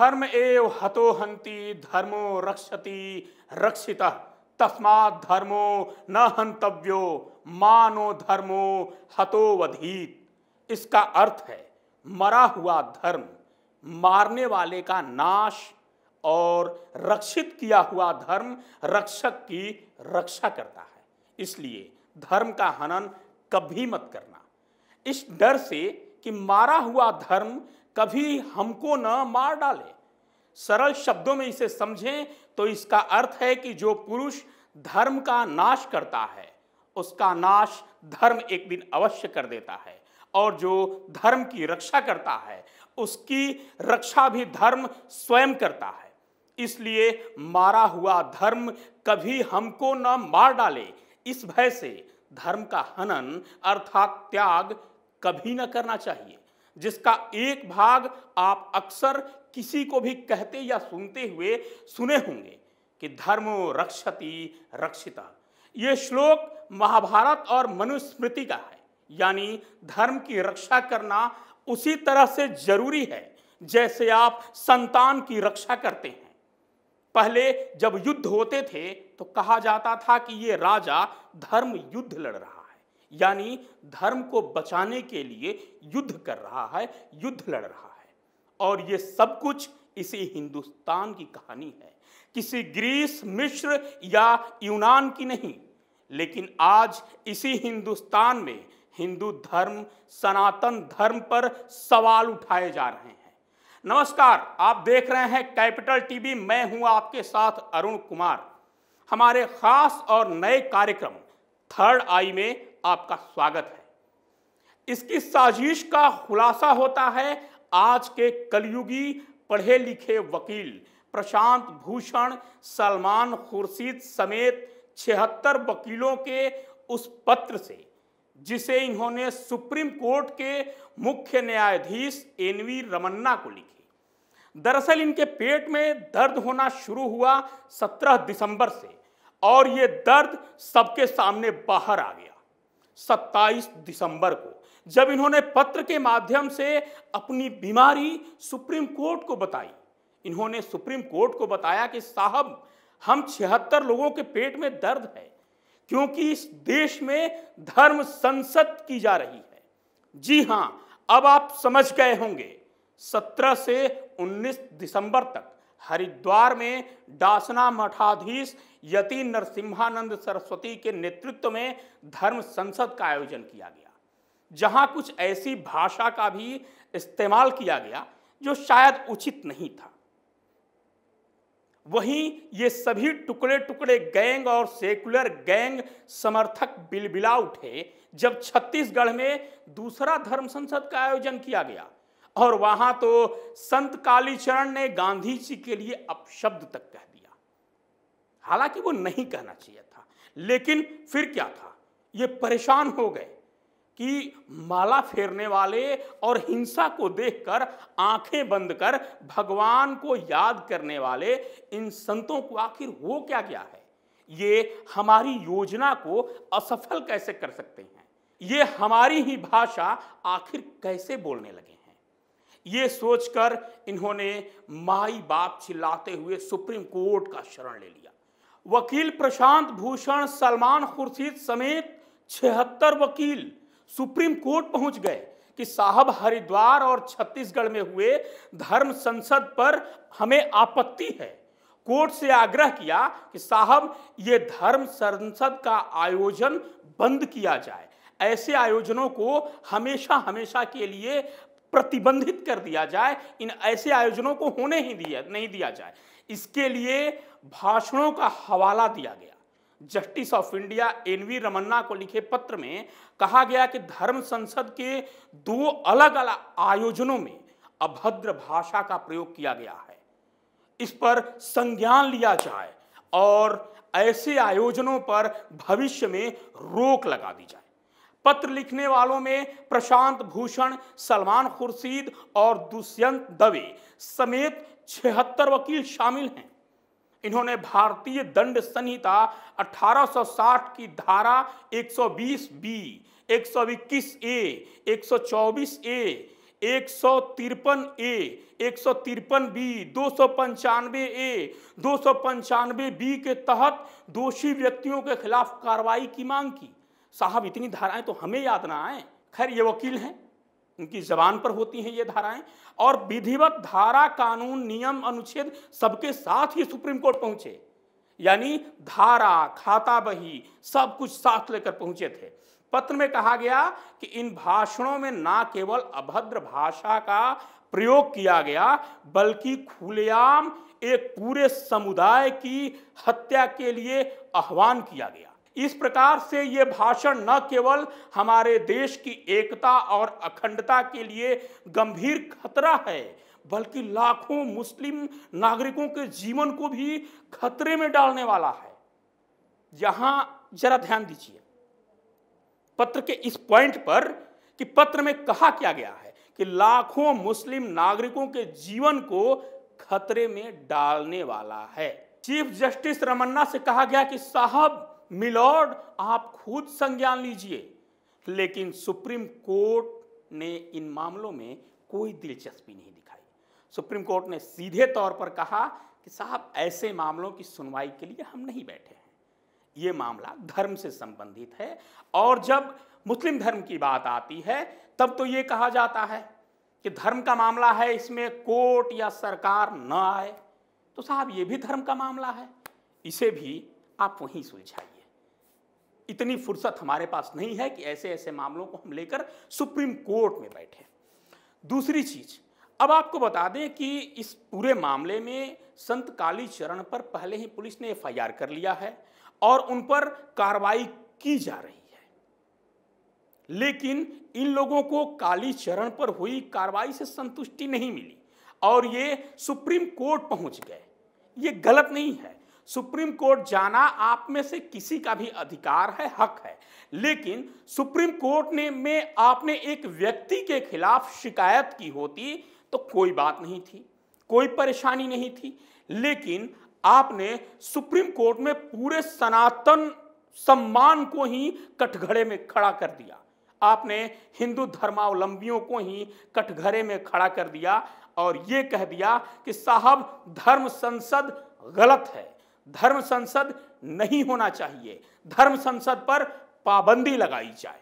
धर्म एव हतो हंति धर्मो रक्षति रक्षिता तस्मा धर्मो न हंतव्यो मानो धर्मो वधीत इसका अर्थ है मरा हुआ धर्म मारने वाले का नाश और रक्षित किया हुआ धर्म रक्षक की रक्षा करता है इसलिए धर्म का हनन कभी मत करना इस डर से कि मारा हुआ धर्म कभी हमको न मार डाले सरल शब्दों में इसे समझें तो इसका अर्थ है कि जो पुरुष धर्म का नाश करता है उसका नाश धर्म एक दिन अवश्य कर देता है और जो धर्म की रक्षा करता है उसकी रक्षा भी धर्म स्वयं करता है इसलिए मारा हुआ धर्म कभी हमको न मार डाले इस भय से धर्म का हनन अर्थात त्याग कभी न करना चाहिए जिसका एक भाग आप अक्सर किसी को भी कहते या सुनते हुए सुने होंगे कि धर्मो रक्षति रक्षिता ये श्लोक महाभारत और मनुस्मृति का है यानी धर्म की रक्षा करना उसी तरह से जरूरी है जैसे आप संतान की रक्षा करते हैं पहले जब युद्ध होते थे तो कहा जाता था कि ये राजा धर्म युद्ध लड़ रहा यानी धर्म को बचाने के लिए युद्ध कर रहा है युद्ध लड़ रहा है और ये सब कुछ इसी हिंदुस्तान की कहानी है किसी ग्रीस मिश्र या यूनान की नहीं लेकिन आज इसी हिंदुस्तान में हिंदू धर्म सनातन धर्म पर सवाल उठाए जा रहे हैं नमस्कार आप देख रहे हैं कैपिटल टीवी मैं हूं आपके साथ अरुण कुमार हमारे खास और नए कार्यक्रम थर्ड आई में आपका स्वागत है इसकी साजिश का खुलासा होता है आज के कलयुगी पढ़े लिखे वकील प्रशांत भूषण सलमान खुर्शीद समेत छिहत्तर वकीलों के उस पत्र से जिसे इन्होंने सुप्रीम कोर्ट के मुख्य न्यायाधीश एनवी रमन्ना को लिखी दरअसल इनके पेट में दर्द होना शुरू हुआ 17 दिसंबर से और ये दर्द सबके सामने बाहर आ गया 27 दिसंबर को जब इन्होंने पत्र के माध्यम से अपनी बीमारी सुप्रीम कोर्ट को बताई इन्होंने सुप्रीम कोर्ट को बताया कि साहब हम छिहत्तर लोगों के पेट में दर्द है क्योंकि इस देश में धर्म संसद की जा रही है जी हाँ अब आप समझ गए होंगे 17 से 19 दिसंबर तक हरिद्वार में दासना मठाधीश यति नरसिम्हानंद सरस्वती के नेतृत्व में धर्म संसद का आयोजन किया गया जहां कुछ ऐसी भाषा का भी इस्तेमाल किया गया जो शायद उचित नहीं था वहीं ये सभी टुकड़े टुकड़े गैंग और सेकुलर गैंग समर्थक बिलबिला उठे जब छत्तीसगढ़ में दूसरा धर्म संसद का आयोजन किया गया और वहां तो संत कालीचरण ने गांधी जी के लिए अपशब्द तक कह दिया हालांकि वो नहीं कहना चाहिए था लेकिन फिर क्या था ये परेशान हो गए कि माला फेरने वाले और हिंसा को देखकर आंखें बंद कर भगवान को याद करने वाले इन संतों को आखिर हो क्या क्या है ये हमारी योजना को असफल कैसे कर सकते हैं ये हमारी ही भाषा आखिर कैसे बोलने लगे ये सोचकर इन्होंने माई बाप चिल्लाते हुए सुप्रीम कोर्ट का शरण ले लिया वकील प्रशांत भूषण सलमान खुर्शीद समेत छिहत्तर वकील सुप्रीम कोर्ट पहुंच गए कि साहब हरिद्वार और छत्तीसगढ़ में हुए धर्म संसद पर हमें आपत्ति है कोर्ट से आग्रह किया कि साहब ये धर्म संसद का आयोजन बंद किया जाए ऐसे आयोजनों को हमेशा हमेशा के लिए प्रतिबंधित कर दिया जाए इन ऐसे आयोजनों को होने ही दिया नहीं दिया जाए इसके लिए भाषणों का हवाला दिया गया justice of India N V Ramana को लिखे पत्र में कहा गया कि धर्म संसद के दो अलग अलग आयोजनों में अभद्र भाषा का प्रयोग किया गया है इस पर संज्ञान लिया जाए और ऐसे आयोजनों पर भविष्य में रोक लगा दी जाए पत्र लिखने वालों में प्रशांत भूषण सलमान खुर्शीद और दुष्यंत दवे समेत छिहत्तर वकील शामिल हैं इन्होंने भारतीय दंड संहिता 1860 की धारा 120 बी 121 ए 124 ए एक सौ तिरपन ए एक सौ तिरपन बी दो सौ पंचानवे ए दो सौ पंचानवे बी के तहत दोषी व्यक्तियों के खिलाफ कार्रवाई की मांग की साहब इतनी धाराएं तो हमें याद ना आए खैर ये वकील हैं उनकी जबान पर होती हैं ये धाराएं और विधिवत धारा कानून नियम अनुच्छेद सबके साथ ही सुप्रीम कोर्ट पहुंचे यानी धारा खाता बही सब कुछ साथ लेकर पहुंचे थे पत्र में कहा गया कि इन भाषणों में ना केवल अभद्र भाषा का प्रयोग किया गया बल्कि खुलेआम एक पूरे समुदाय की हत्या के लिए आह्वान किया गया इस प्रकार से ये भाषण न केवल हमारे देश की एकता और अखंडता के लिए गंभीर खतरा है बल्कि लाखों मुस्लिम नागरिकों के जीवन को भी खतरे में डालने वाला है यहां जरा ध्यान दीजिए पत्र के इस पॉइंट पर कि पत्र में कहा क्या गया है कि लाखों मुस्लिम नागरिकों के जीवन को खतरे में डालने वाला है चीफ जस्टिस रमन्ना से कहा गया कि साहब मिलॉर्ड आप खुद संज्ञान लीजिए लेकिन सुप्रीम कोर्ट ने इन मामलों में कोई दिलचस्पी नहीं दिखाई सुप्रीम कोर्ट ने सीधे तौर पर कहा कि साहब ऐसे मामलों की सुनवाई के लिए हम नहीं बैठे हैं ये मामला धर्म से संबंधित है और जब मुस्लिम धर्म की बात आती है तब तो ये कहा जाता है कि धर्म का मामला है इसमें कोर्ट या सरकार न आए तो साहब ये भी धर्म का मामला है इसे भी आप वहीं सुलझाइए इतनी फुर्सत हमारे पास नहीं है कि ऐसे ऐसे मामलों को हम लेकर सुप्रीम कोर्ट में बैठे दूसरी चीज़ अब आपको बता दें कि इस पूरे मामले में संत काली चरण पर पहले ही पुलिस ने एफ कर लिया है और उन पर कार्रवाई की जा रही है लेकिन इन लोगों को काली चरण पर हुई कार्रवाई से संतुष्टि नहीं मिली और ये सुप्रीम कोर्ट पहुंच गए ये गलत नहीं है सुप्रीम कोर्ट जाना आप में से किसी का भी अधिकार है हक है लेकिन सुप्रीम कोर्ट ने में आपने एक व्यक्ति के खिलाफ शिकायत की होती तो कोई बात नहीं थी कोई परेशानी नहीं थी लेकिन आपने सुप्रीम कोर्ट में पूरे सनातन सम्मान को ही कटघरे में खड़ा कर दिया आपने हिंदू धर्मावलंबियों को ही कटघरे में खड़ा कर दिया और ये कह दिया कि साहब धर्म संसद गलत है धर्म संसद नहीं होना चाहिए धर्म संसद पर पाबंदी लगाई जाए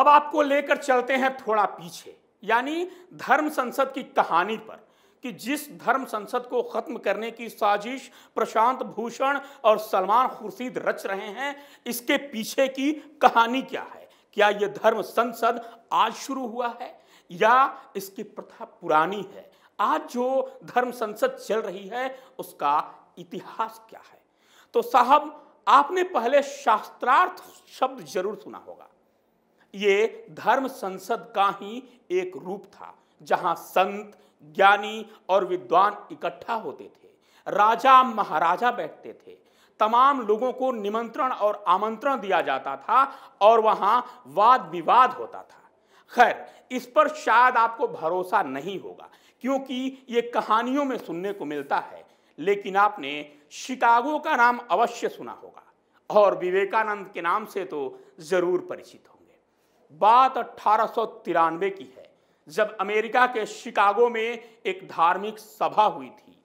अब आपको लेकर चलते हैं थोड़ा पीछे यानी धर्म संसद की कहानी पर कि जिस धर्म संसद को खत्म करने की साजिश प्रशांत भूषण और सलमान खुर्शीद रच रहे हैं इसके पीछे की कहानी क्या है क्या यह धर्म संसद आज शुरू हुआ है या इसकी प्रथा पुरानी है आज जो धर्म संसद चल रही है उसका इतिहास क्या है तो साहब आपने पहले शास्त्रार्थ शब्द जरूर सुना होगा ये धर्म संसद का ही एक रूप था जहां संत ज्ञानी और विद्वान इकट्ठा होते थे राजा महाराजा बैठते थे तमाम लोगों को निमंत्रण और आमंत्रण दिया जाता था और वहां वाद विवाद होता था खैर इस पर शायद आपको भरोसा नहीं होगा क्योंकि ये कहानियों में सुनने को मिलता है लेकिन आपने शिकागो का नाम अवश्य सुना होगा और विवेकानंद के नाम से तो ज़रूर परिचित होंगे बात अट्ठारह की है जब अमेरिका के शिकागो में एक धार्मिक सभा हुई थी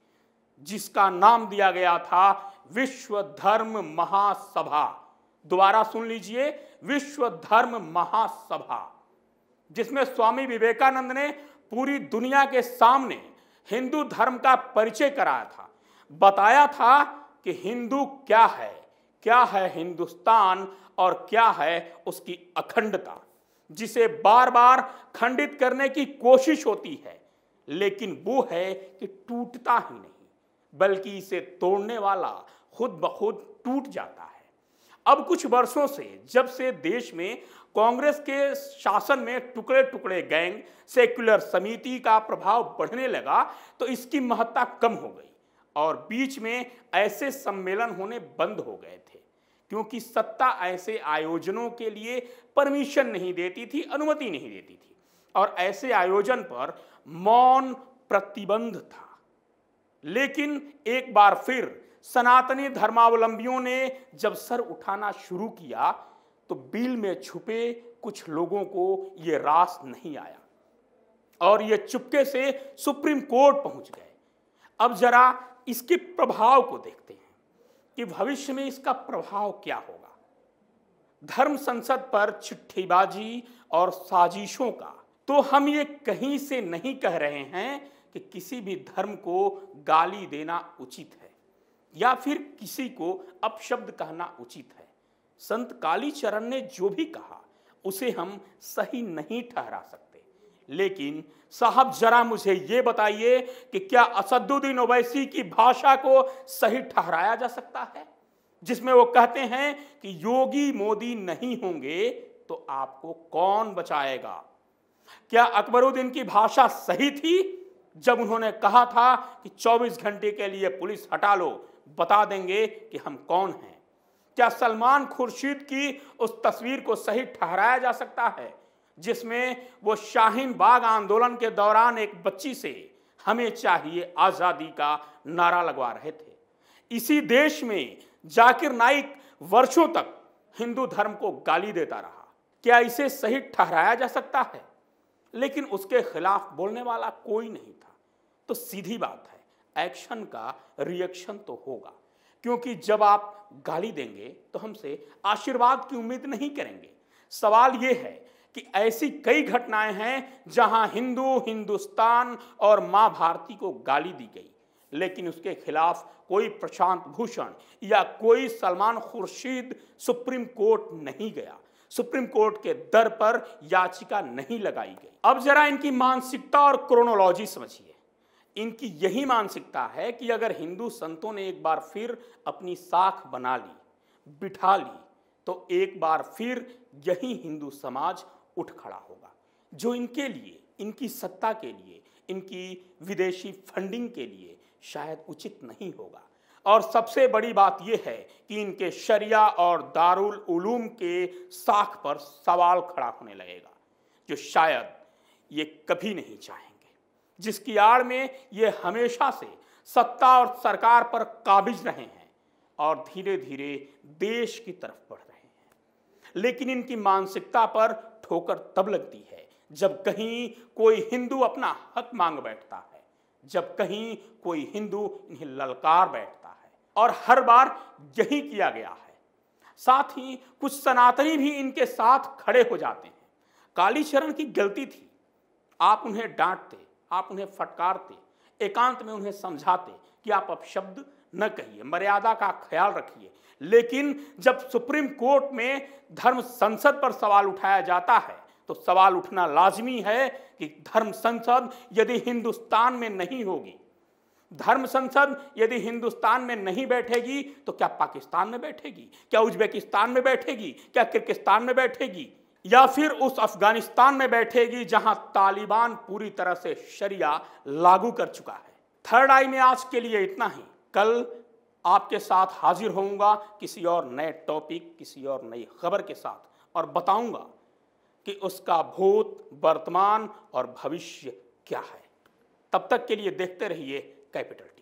जिसका नाम दिया गया था विश्व धर्म महासभा दोबारा सुन लीजिए विश्व धर्म महासभा जिसमें स्वामी विवेकानंद ने पूरी दुनिया के सामने हिंदू धर्म का परिचय कराया था बताया था कि हिंदू क्या है क्या है हिंदुस्तान और क्या है उसकी अखंडता जिसे बार बार खंडित करने की कोशिश होती है लेकिन वो है कि टूटता ही नहीं बल्कि इसे तोड़ने वाला खुद ब खुद टूट जाता है अब कुछ वर्षों से जब से देश में कांग्रेस के शासन में टुकड़े टुकड़े गैंग सेक्युलर समिति का प्रभाव बढ़ने लगा तो इसकी महत्ता कम हो गई और बीच में ऐसे सम्मेलन होने बंद हो गए थे क्योंकि सत्ता ऐसे आयोजनों के लिए परमिशन नहीं देती थी अनुमति नहीं देती थी और ऐसे आयोजन पर मौन प्रतिबंध था लेकिन एक बार फिर सनातनी धर्मावलंबियों ने जब सर उठाना शुरू किया तो बिल में छुपे कुछ लोगों को ये रास नहीं आया और ये चुपके से सुप्रीम कोर्ट पहुंच गए अब जरा इसके प्रभाव को देखते हैं कि भविष्य में इसका प्रभाव क्या होगा धर्म संसद पर चिट्ठीबाजी और साजिशों का तो हम ये कहीं से नहीं कह रहे हैं कि किसी भी धर्म को गाली देना उचित है या फिर किसी को अपशब्द कहना उचित है संत कालीचरण ने जो भी कहा उसे हम सही नहीं ठहरा सकते लेकिन साहब जरा मुझे ये बताइए कि क्या असदुद्दीन ओवैसी की भाषा को सही ठहराया जा सकता है जिसमें वो कहते हैं कि योगी मोदी नहीं होंगे तो आपको कौन बचाएगा क्या अकबरुद्दीन की भाषा सही थी जब उन्होंने कहा था कि 24 घंटे के लिए पुलिस हटा लो बता देंगे कि हम कौन हैं क्या सलमान खुर्शीद की उस तस्वीर को सही ठहराया जा सकता है जिसमें वो शाहीन बाग आंदोलन के दौरान एक बच्ची से हमें चाहिए आज़ादी का नारा लगवा रहे थे इसी देश में जाकिर नाइक वर्षों तक हिंदू धर्म को गाली देता रहा क्या इसे सही ठहराया जा सकता है लेकिन उसके खिलाफ बोलने वाला कोई नहीं था तो सीधी बात है एक्शन का रिएक्शन तो होगा क्योंकि जब आप गाली देंगे तो हमसे आशीर्वाद की उम्मीद नहीं करेंगे सवाल ये है कि ऐसी कई घटनाएं हैं जहां हिंदू हिंदुस्तान और मां भारती को गाली दी गई लेकिन उसके खिलाफ कोई प्रशांत भूषण या कोई सलमान खुर्शीद सुप्रीम कोर्ट नहीं गया सुप्रीम कोर्ट के दर पर याचिका नहीं लगाई गई अब जरा इनकी मानसिकता और क्रोनोलॉजी समझिए इनकी यही मानसिकता है कि अगर हिंदू संतों ने एक बार फिर अपनी साख बना ली बिठा ली तो एक बार फिर यही हिंदू समाज उठ खड़ा होगा जो इनके लिए इनकी सत्ता के लिए इनकी विदेशी फंडिंग के लिए शायद उचित नहीं होगा और सबसे बड़ी बात यह है कि इनके शरिया और दारुल उलूम के साख पर सवाल खड़ा होने लगेगा जो शायद ये कभी नहीं चाहेंगे जिसकी आड़ में ये हमेशा से सत्ता और सरकार पर काबिज रहे हैं और धीरे धीरे देश की तरफ बढ़ रहे हैं लेकिन इनकी मानसिकता पर ठोकर तब लगती है जब कहीं कोई हिंदू अपना हक मांग बैठता है जब कहीं कोई हिंदू इन्हें ललकार बैठता है और हर बार यही किया गया है साथ ही कुछ सनातनी भी इनके साथ खड़े हो जाते हैं कालीचरण की गलती थी आप उन्हें डांटते आप उन्हें फटकारते एकांत में उन्हें समझाते कि आप अपशब्द न कहिए मर्यादा का ख्याल रखिए लेकिन जब सुप्रीम कोर्ट में धर्म संसद पर सवाल उठाया जाता है तो सवाल उठना लाजमी है कि धर्म संसद यदि हिंदुस्तान में नहीं होगी धर्म संसद यदि हिंदुस्तान में नहीं बैठेगी तो क्या पाकिस्तान में बैठेगी क्या उज्बेकिस्तान में बैठेगी क्या किर्गिस्तान में बैठेगी या फिर उस अफगानिस्तान में बैठेगी जहां तालिबान पूरी तरह से शरिया लागू कर चुका है थर्ड आई में आज के लिए इतना ही कल आपके साथ हाजिर होऊंगा किसी और नए टॉपिक किसी और नई खबर के साथ और बताऊंगा कि उसका भूत वर्तमान और भविष्य क्या है तब तक के लिए देखते रहिए कैपिटल